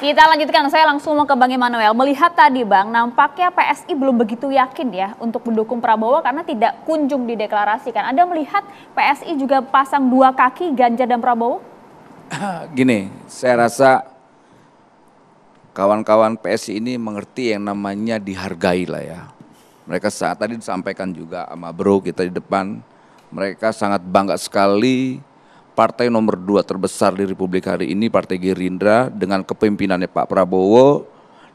Kita lanjutkan, saya langsung mau ke Bang Emanuel. Melihat tadi Bang, nampaknya PSI belum begitu yakin ya untuk mendukung Prabowo karena tidak kunjung dideklarasikan. Anda melihat PSI juga pasang dua kaki Ganjar dan Prabowo? Gini, saya rasa kawan-kawan PSI ini mengerti yang namanya dihargai lah ya. Mereka saat tadi disampaikan juga sama bro kita di depan, mereka sangat bangga sekali partai nomor dua terbesar di Republik hari ini, Partai Gerindra, dengan kepemimpinannya Pak Prabowo,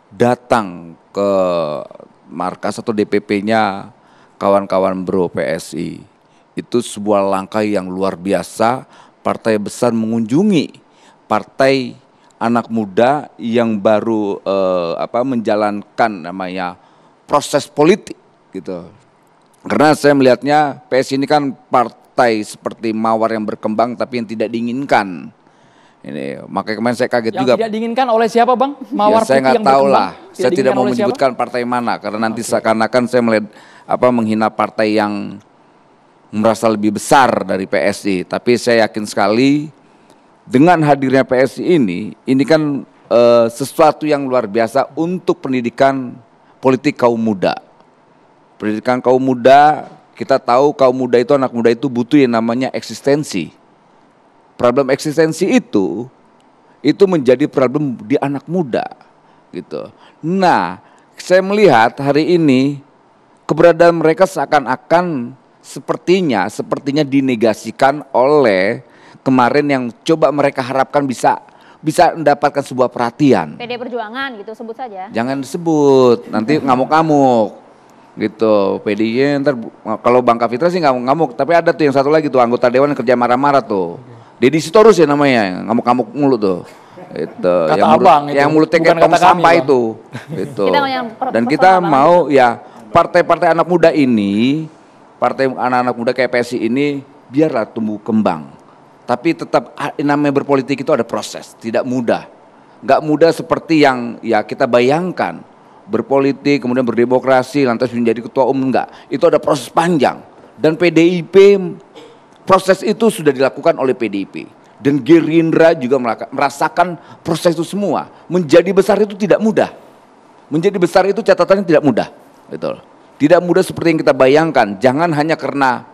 datang ke markas atau DPP-nya kawan-kawan bro PSI. Itu sebuah langkah yang luar biasa, partai besar mengunjungi partai anak muda yang baru eh, apa menjalankan namanya proses politik gitu. Karena saya melihatnya PSI ini kan part partai seperti mawar yang berkembang tapi yang tidak diinginkan. Ini makanya kemarin saya kaget yang juga. Tidak diinginkan oleh siapa bang? Ya, mawar ya, saya nggak tahu lah. saya tidak mau menyebutkan siapa? partai mana karena nanti okay. seakan-akan saya melihat apa menghina partai yang merasa lebih besar dari PSI. Tapi saya yakin sekali dengan hadirnya PSI ini, ini kan e, sesuatu yang luar biasa untuk pendidikan politik kaum muda. Pendidikan kaum muda kita tahu kaum muda itu anak muda itu butuh yang namanya eksistensi. Problem eksistensi itu itu menjadi problem di anak muda gitu. Nah, saya melihat hari ini keberadaan mereka seakan-akan sepertinya sepertinya dinegasikan oleh kemarin yang coba mereka harapkan bisa bisa mendapatkan sebuah perhatian. PD Perjuangan gitu sebut saja. Jangan sebut nanti ngamuk-ngamuk gitu PDI ntar kalau Bang Kapitra sih nggak ngamuk tapi ada tuh yang satu lagi tuh anggota dewan yang kerja marah-marah tuh Deddy Sitorus ya namanya ngamuk-ngamuk mulu tuh itu kata yang abang itu. yang mulutnya kayak tong sampah bang. itu gitu dan kita mau ya partai-partai anak muda ini partai anak-anak muda kayak PSI ini biarlah tumbuh kembang tapi tetap ah, namanya berpolitik itu ada proses tidak mudah nggak mudah seperti yang ya kita bayangkan berpolitik, kemudian berdemokrasi, lantas menjadi ketua umum enggak. Itu ada proses panjang. Dan PDIP proses itu sudah dilakukan oleh PDIP. Dan Gerindra juga merasakan proses itu semua. Menjadi besar itu tidak mudah. Menjadi besar itu catatannya tidak mudah. Betul. Tidak mudah seperti yang kita bayangkan. Jangan hanya karena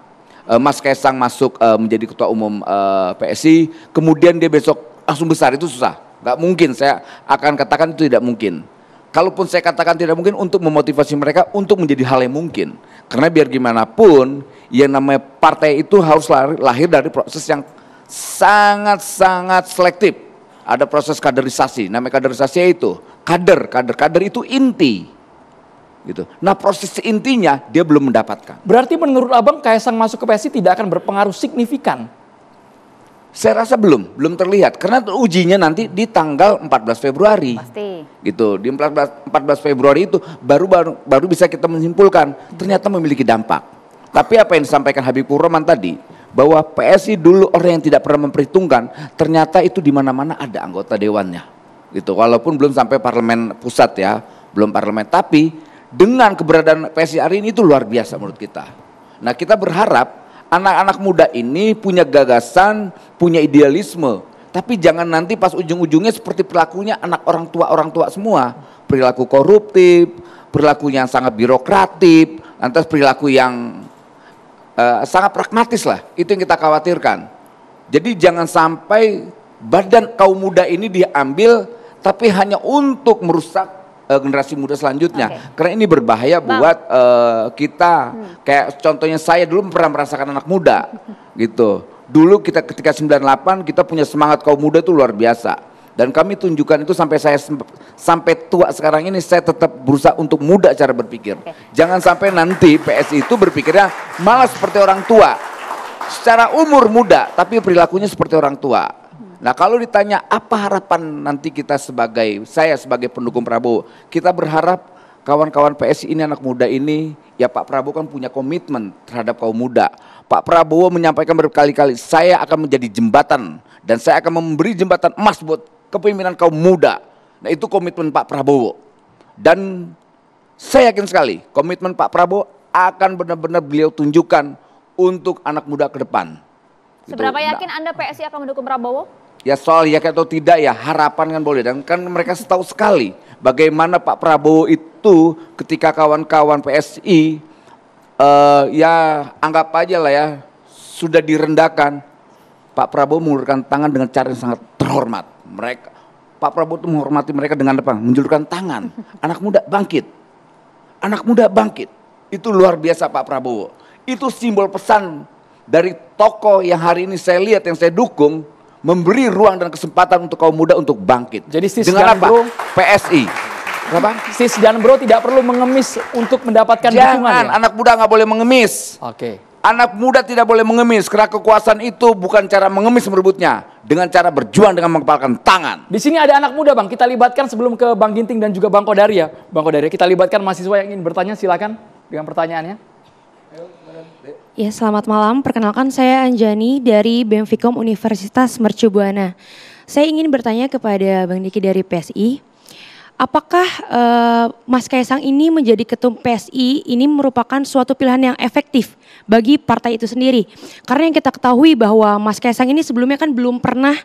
uh, Mas Kaisang masuk uh, menjadi ketua umum uh, eh, PSI, kemudian dia besok langsung besar itu susah. Enggak mungkin. Saya akan katakan itu tidak mungkin kalaupun saya katakan tidak mungkin untuk memotivasi mereka untuk menjadi hal yang mungkin. Karena biar gimana pun yang namanya partai itu harus lahir, lahir dari proses yang sangat-sangat selektif. Ada proses kaderisasi, namanya kaderisasi itu kader, kader, kader itu inti. Gitu. Nah proses intinya dia belum mendapatkan. Berarti menurut abang Kaisang masuk ke PSI tidak akan berpengaruh signifikan saya rasa belum, belum terlihat karena ujinya nanti di tanggal 14 Februari. Pasti. Gitu. Di 14 14 Februari itu baru baru, baru bisa kita menyimpulkan ternyata memiliki dampak. Tapi apa yang disampaikan Habib Kurman tadi bahwa PSI dulu orang yang tidak pernah memperhitungkan ternyata itu di mana-mana ada anggota dewannya. Gitu. Walaupun belum sampai parlemen pusat ya, belum parlemen tapi dengan keberadaan PSI hari ini itu luar biasa menurut kita. Nah, kita berharap anak-anak muda ini punya gagasan, punya idealisme. Tapi jangan nanti pas ujung-ujungnya seperti perilakunya anak orang tua orang tua semua, perilaku koruptif, perilaku yang sangat birokratif, lantas perilaku yang uh, sangat pragmatis lah. Itu yang kita khawatirkan. Jadi jangan sampai badan kaum muda ini diambil tapi hanya untuk merusak uh, generasi muda selanjutnya. Okay. Karena ini berbahaya Bang. buat uh, kita. Hmm. Kayak contohnya saya dulu pernah merasakan anak muda gitu. Dulu kita ketika 98 kita punya semangat kaum muda itu luar biasa. Dan kami tunjukkan itu sampai saya sampai tua sekarang ini saya tetap berusaha untuk muda cara berpikir. Okay. Jangan sampai nanti PSI itu berpikirnya malah seperti orang tua. Secara umur muda tapi perilakunya seperti orang tua Nah kalau ditanya apa harapan nanti kita sebagai, saya sebagai pendukung Prabowo, kita berharap kawan-kawan PSI ini anak muda ini, ya Pak Prabowo kan punya komitmen terhadap kaum muda. Pak Prabowo menyampaikan berkali-kali, saya akan menjadi jembatan dan saya akan memberi jembatan emas buat kepemimpinan kaum muda. Nah itu komitmen Pak Prabowo. Dan saya yakin sekali komitmen Pak Prabowo akan benar-benar beliau tunjukkan untuk anak muda ke depan. Seberapa itu, yakin nah. Anda PSI akan mendukung Prabowo? Ya soal ya yakin atau tidak ya harapan kan boleh. Dan kan mereka setahu sekali bagaimana Pak Prabowo itu ketika kawan-kawan PSI uh, eh, ya anggap aja lah ya sudah direndahkan. Pak Prabowo mengulurkan tangan dengan cara yang sangat terhormat. Mereka Pak Prabowo itu menghormati mereka dengan depan, menjulurkan tangan. Anak muda bangkit. Anak muda bangkit. Itu luar biasa Pak Prabowo. Itu simbol pesan dari tokoh yang hari ini saya lihat yang saya dukung memberi ruang dan kesempatan untuk kaum muda untuk bangkit. Jadi sis dengan apa? Bro, PSI. Kenapa? Sis dan bro tidak perlu mengemis untuk mendapatkan Jangan, dukungan. Jangan, ya? anak muda nggak boleh mengemis. Oke. Okay. Anak muda tidak boleh mengemis karena kekuasaan itu bukan cara mengemis merebutnya, dengan cara berjuang dengan mengepalkan tangan. Di sini ada anak muda bang, kita libatkan sebelum ke Bang Ginting dan juga Bang kodaria. Ya. Bang kodaria, Kita libatkan mahasiswa yang ingin bertanya silakan dengan pertanyaannya. Ya, selamat malam. Perkenalkan saya Anjani dari BMVKOM Universitas Mercubuana. Saya ingin bertanya kepada Bang Diki dari PSI. Apakah uh, Mas Kaisang ini menjadi ketum PSI ini merupakan suatu pilihan yang efektif bagi partai itu sendiri? Karena yang kita ketahui bahwa Mas Kaisang ini sebelumnya kan belum pernah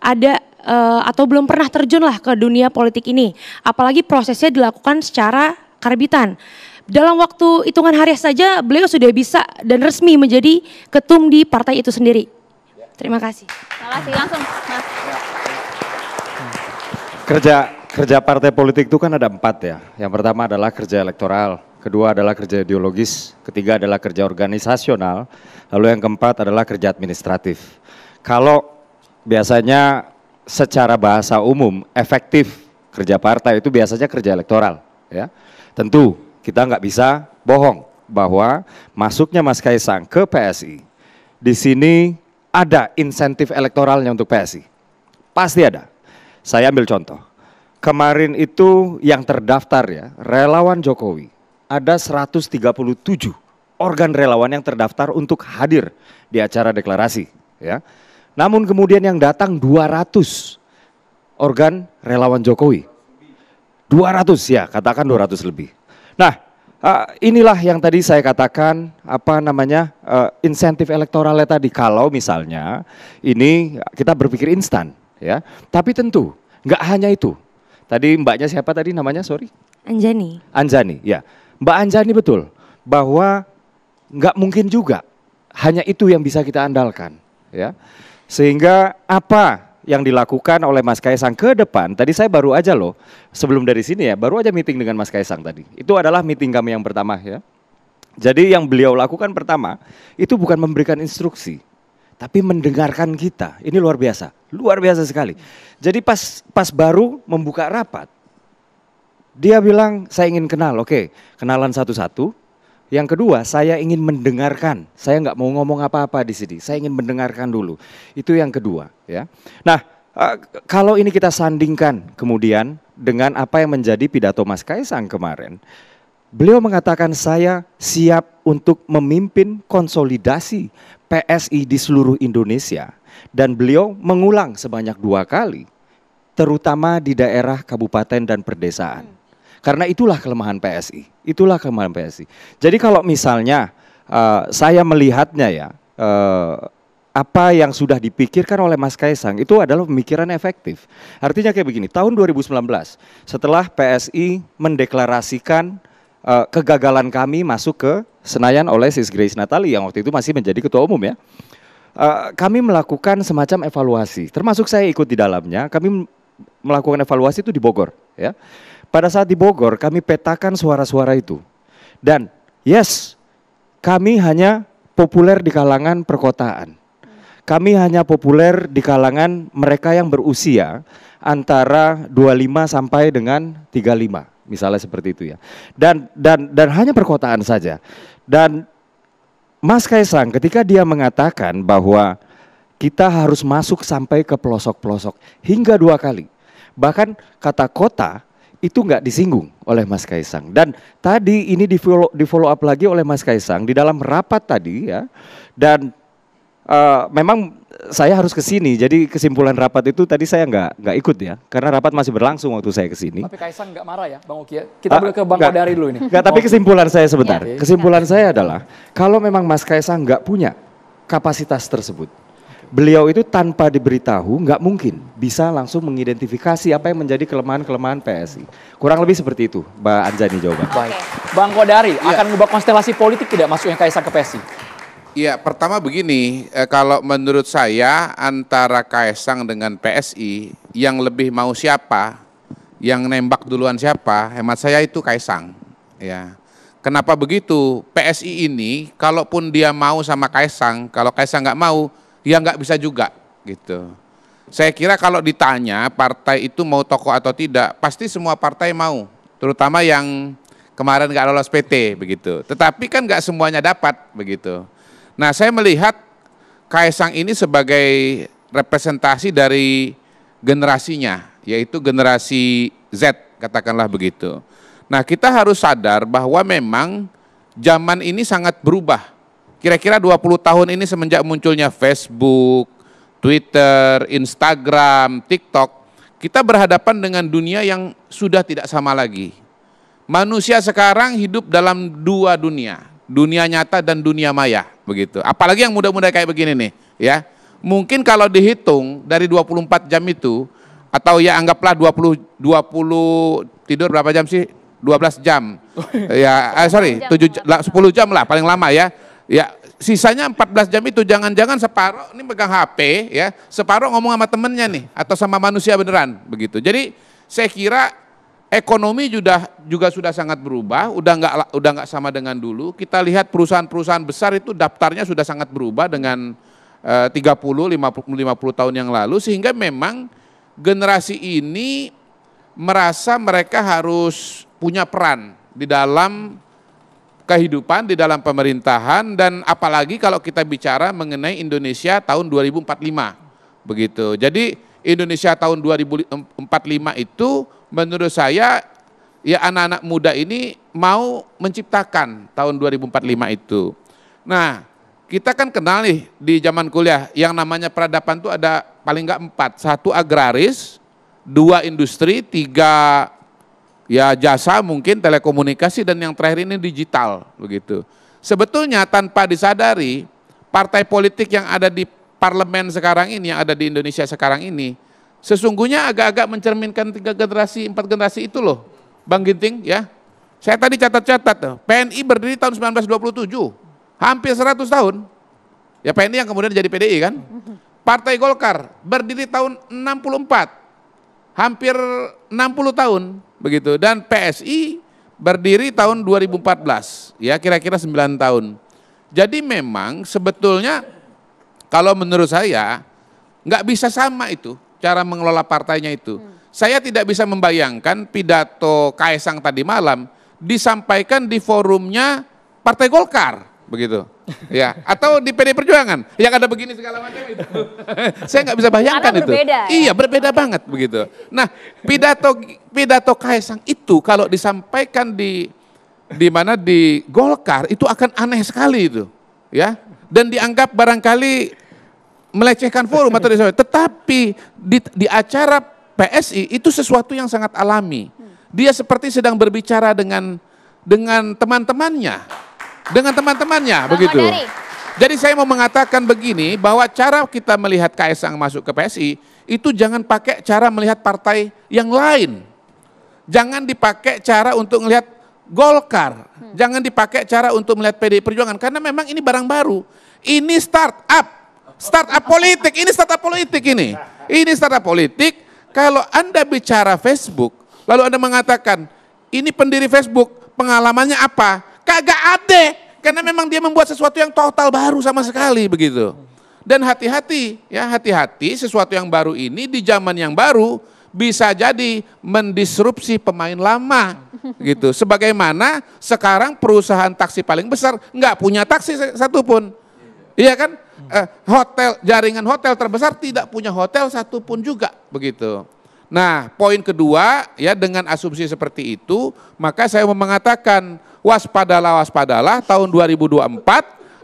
ada uh, atau belum pernah terjun lah ke dunia politik ini. Apalagi prosesnya dilakukan secara karbitan. Dalam waktu hitungan hari saja beliau sudah bisa dan resmi menjadi ketum di partai itu sendiri. Terima kasih. Terima kasih langsung. Kerja kerja partai politik itu kan ada empat ya. Yang pertama adalah kerja elektoral, kedua adalah kerja ideologis, ketiga adalah kerja organisasional, lalu yang keempat adalah kerja administratif. Kalau biasanya secara bahasa umum efektif kerja partai itu biasanya kerja elektoral ya. Tentu kita nggak bisa bohong bahwa masuknya Mas Kaisang ke PSI di sini ada insentif elektoralnya untuk PSI. Pasti ada. Saya ambil contoh. Kemarin itu yang terdaftar ya, relawan Jokowi. Ada 137 organ relawan yang terdaftar untuk hadir di acara deklarasi, ya. Namun kemudian yang datang 200 organ relawan Jokowi. 200 ya, katakan 200 lebih. Nah, ah, inilah yang tadi saya katakan apa namanya uh, insentif elektoralnya tadi kalau misalnya ini kita berpikir instan ya tapi tentu nggak hanya itu tadi mbaknya siapa tadi namanya sorry Anjani Anjani ya Mbak Anjani betul bahwa nggak mungkin juga hanya itu yang bisa kita andalkan ya sehingga apa yang dilakukan oleh Mas Kaisang ke depan, tadi saya baru aja loh, sebelum dari sini ya, baru aja meeting dengan Mas Kaisang tadi. Itu adalah meeting kami yang pertama ya. Jadi yang beliau lakukan pertama, itu bukan memberikan instruksi, tapi mendengarkan kita. Ini luar biasa, luar biasa sekali. Jadi pas pas baru membuka rapat, dia bilang saya ingin kenal, oke, kenalan satu-satu, yang kedua, saya ingin mendengarkan. Saya nggak mau ngomong apa-apa di sini. Saya ingin mendengarkan dulu. Itu yang kedua, ya. Nah, eh, kalau ini kita sandingkan kemudian dengan apa yang menjadi pidato Mas Kaisang kemarin, beliau mengatakan saya siap untuk memimpin konsolidasi PSI di seluruh Indonesia dan beliau mengulang sebanyak dua kali, terutama di daerah kabupaten dan perdesaan. Karena itulah kelemahan PSI. Itulah kelemahan PSI. Jadi kalau misalnya uh, saya melihatnya ya, uh, apa yang sudah dipikirkan oleh Mas Kaisang itu adalah pemikiran efektif. Artinya kayak begini, tahun 2019 setelah PSI mendeklarasikan uh, kegagalan kami masuk ke Senayan oleh Sis Grace Natali yang waktu itu masih menjadi ketua umum ya. Uh, kami melakukan semacam evaluasi, termasuk saya ikut di dalamnya. Kami melakukan evaluasi itu di Bogor ya. Pada saat di Bogor kami petakan suara-suara itu. Dan yes, kami hanya populer di kalangan perkotaan. Kami hanya populer di kalangan mereka yang berusia antara 25 sampai dengan 35, misalnya seperti itu ya. Dan dan dan hanya perkotaan saja. Dan Mas Kaisang ketika dia mengatakan bahwa kita harus masuk sampai ke pelosok-pelosok hingga dua kali. Bahkan kata kota itu nggak disinggung oleh Mas Kaisang. Dan tadi ini di follow, di follow up lagi oleh Mas Kaisang di dalam rapat tadi ya. Dan uh, memang saya harus ke sini. Jadi kesimpulan rapat itu tadi saya nggak nggak ikut ya, karena rapat masih berlangsung waktu saya ke sini. Tapi Kaisang nggak marah ya, Bang Oki. Ya? Kita uh, ke Bang dari Kodari dulu ini. Enggak, tapi kesimpulan saya sebentar. kesimpulan saya adalah kalau memang Mas Kaisang nggak punya kapasitas tersebut, beliau itu tanpa diberitahu nggak mungkin bisa langsung mengidentifikasi apa yang menjadi kelemahan-kelemahan PSI. Kurang lebih seperti itu, Mbak Anjani jawaban. Baik. Bang Kodari, ya. akan mengubah konstelasi politik tidak masuknya Kaisang ke PSI? Iya, pertama begini, eh, kalau menurut saya antara Kaisang dengan PSI yang lebih mau siapa, yang nembak duluan siapa, hemat saya itu Kaisang. Ya. Kenapa begitu? PSI ini, kalaupun dia mau sama Kaisang, kalau Kaisang nggak mau, dia ya, nggak bisa juga gitu. Saya kira kalau ditanya partai itu mau tokoh atau tidak, pasti semua partai mau, terutama yang kemarin nggak lolos PT begitu. Tetapi kan nggak semuanya dapat begitu. Nah saya melihat Kaisang ini sebagai representasi dari generasinya, yaitu generasi Z katakanlah begitu. Nah kita harus sadar bahwa memang zaman ini sangat berubah Kira-kira 20 tahun ini semenjak munculnya Facebook, Twitter, Instagram, TikTok, kita berhadapan dengan dunia yang sudah tidak sama lagi. Manusia sekarang hidup dalam dua dunia, dunia nyata dan dunia maya, begitu. Apalagi yang muda-muda kayak begini nih, ya. Mungkin kalau dihitung dari 24 jam itu atau ya anggaplah 20 20 tidur berapa jam sih? 12 jam. ya, eh, sorry, 7 10 jam lah paling lama ya. Ya, sisanya 14 jam itu jangan-jangan separuh ini megang HP ya, separuh ngomong sama temennya nih atau sama manusia beneran begitu. Jadi saya kira ekonomi sudah juga sudah sangat berubah, udah nggak udah nggak sama dengan dulu. Kita lihat perusahaan-perusahaan besar itu daftarnya sudah sangat berubah dengan e, 30 50 50 tahun yang lalu sehingga memang generasi ini merasa mereka harus punya peran di dalam kehidupan di dalam pemerintahan dan apalagi kalau kita bicara mengenai Indonesia tahun 2045 begitu. Jadi Indonesia tahun 2045 itu menurut saya ya anak-anak muda ini mau menciptakan tahun 2045 itu. Nah, kita kan kenal nih di zaman kuliah yang namanya peradaban itu ada paling enggak empat. Satu agraris, dua industri, tiga ya jasa mungkin telekomunikasi dan yang terakhir ini digital begitu. Sebetulnya tanpa disadari partai politik yang ada di parlemen sekarang ini, yang ada di Indonesia sekarang ini, sesungguhnya agak-agak mencerminkan tiga generasi, empat generasi itu loh, Bang Ginting ya. Saya tadi catat-catat, PNI berdiri tahun 1927, hampir 100 tahun. Ya PNI yang kemudian jadi PDI kan. Partai Golkar berdiri tahun 64, hampir 60 tahun begitu dan PSI berdiri tahun 2014 ya kira-kira 9 tahun. Jadi memang sebetulnya kalau menurut saya nggak bisa sama itu cara mengelola partainya itu. Hmm. Saya tidak bisa membayangkan pidato Kaisang tadi malam disampaikan di forumnya Partai Golkar begitu. Ya, atau di PD Perjuangan yang ada begini segala macam itu. Saya nggak bisa bayangkan Karena itu. Berbeda, ya? Iya, berbeda banget begitu. Nah, pidato pidato Kaisang itu kalau disampaikan di di mana di Golkar itu akan aneh sekali itu, ya. Dan dianggap barangkali melecehkan forum atau disampaikan. Tetapi di, di acara PSI itu sesuatu yang sangat alami. Dia seperti sedang berbicara dengan dengan teman-temannya dengan teman-temannya begitu. Dari. Jadi saya mau mengatakan begini bahwa cara kita melihat Kaisang masuk ke PSI itu jangan pakai cara melihat partai yang lain. Jangan dipakai cara untuk melihat Golkar, hmm. jangan dipakai cara untuk melihat PDI Perjuangan karena memang ini barang baru. Ini startup, startup politik, ini startup politik ini. Ini startup politik. Kalau Anda bicara Facebook, lalu Anda mengatakan, ini pendiri Facebook, pengalamannya apa? kagak ada. Karena memang dia membuat sesuatu yang total baru sama sekali begitu. Dan hati-hati, ya hati-hati sesuatu yang baru ini di zaman yang baru bisa jadi mendisrupsi pemain lama gitu. Sebagaimana sekarang perusahaan taksi paling besar nggak punya taksi satupun. Iya kan? Eh, hotel jaringan hotel terbesar tidak punya hotel satupun juga begitu. Nah, poin kedua ya dengan asumsi seperti itu, maka saya mau mengatakan waspadalah waspadalah tahun 2024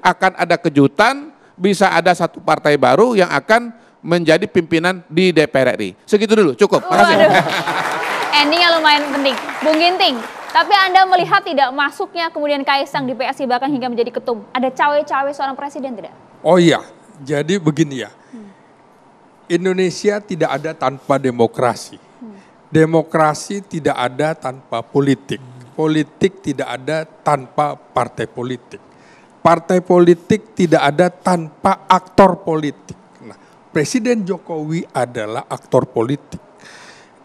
akan ada kejutan bisa ada satu partai baru yang akan menjadi pimpinan di DPR RI. Segitu dulu, cukup. Oh, Makasih. Endingnya eh, lumayan penting. Bung Ginting, tapi Anda melihat tidak masuknya kemudian Kaisang di PSI bahkan hingga menjadi ketum. Ada cawe-cawe seorang presiden tidak? Oh iya, jadi begini ya. Indonesia tidak ada tanpa demokrasi. Hmm. Demokrasi tidak ada tanpa politik politik tidak ada tanpa partai politik. Partai politik tidak ada tanpa aktor politik. Nah, Presiden Jokowi adalah aktor politik.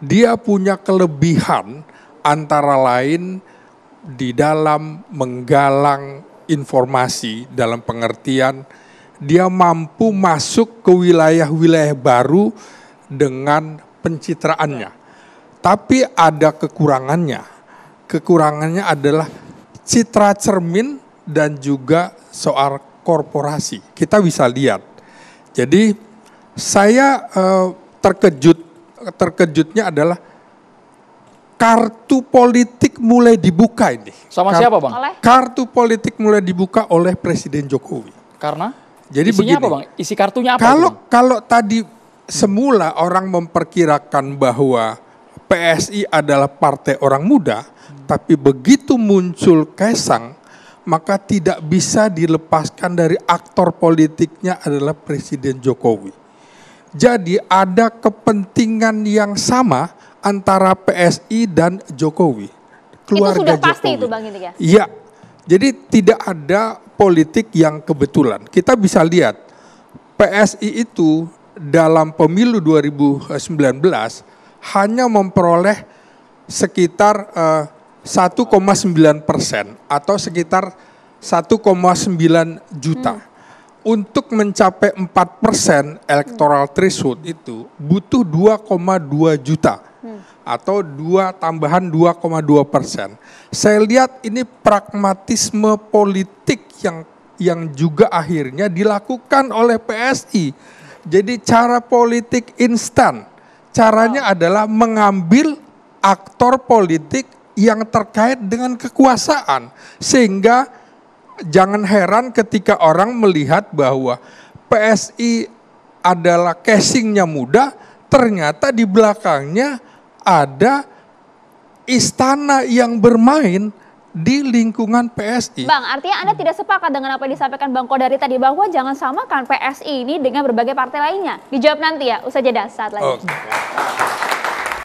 Dia punya kelebihan antara lain di dalam menggalang informasi dalam pengertian dia mampu masuk ke wilayah-wilayah baru dengan pencitraannya. Tapi ada kekurangannya kekurangannya adalah citra cermin dan juga soal korporasi. Kita bisa lihat. Jadi saya eh, terkejut terkejutnya adalah kartu politik mulai dibuka ini. Sama kartu, siapa, Bang? Kartu politik mulai dibuka oleh Presiden Jokowi. Karena jadi Isinya begini. apa, Bang? Isi kartunya apa? Kalau kalau tadi semula orang memperkirakan bahwa PSI adalah partai orang muda, tapi begitu muncul Kaisang, maka tidak bisa dilepaskan dari aktor politiknya adalah Presiden Jokowi. Jadi ada kepentingan yang sama antara PSI dan Jokowi. Keluarga itu sudah pasti itu Bang Iya. Ya. Jadi tidak ada politik yang kebetulan. Kita bisa lihat PSI itu dalam pemilu 2019 hanya memperoleh sekitar uh, eh, 1,9 persen atau sekitar 1,9 juta. Hmm. Untuk mencapai 4 persen electoral threshold itu butuh 2,2 juta hmm. atau dua tambahan 2,2 persen. Saya lihat ini pragmatisme politik yang yang juga akhirnya dilakukan oleh PSI. Jadi cara politik instan caranya adalah mengambil aktor politik yang terkait dengan kekuasaan sehingga jangan heran ketika orang melihat bahwa PSI adalah casingnya muda ternyata di belakangnya ada istana yang bermain di lingkungan PSI. Bang, artinya Anda tidak sepakat dengan apa yang disampaikan Bang Kodari tadi bahwa jangan samakan PSI ini dengan berbagai partai lainnya. Dijawab nanti ya, usah jeda saat lagi. Okay.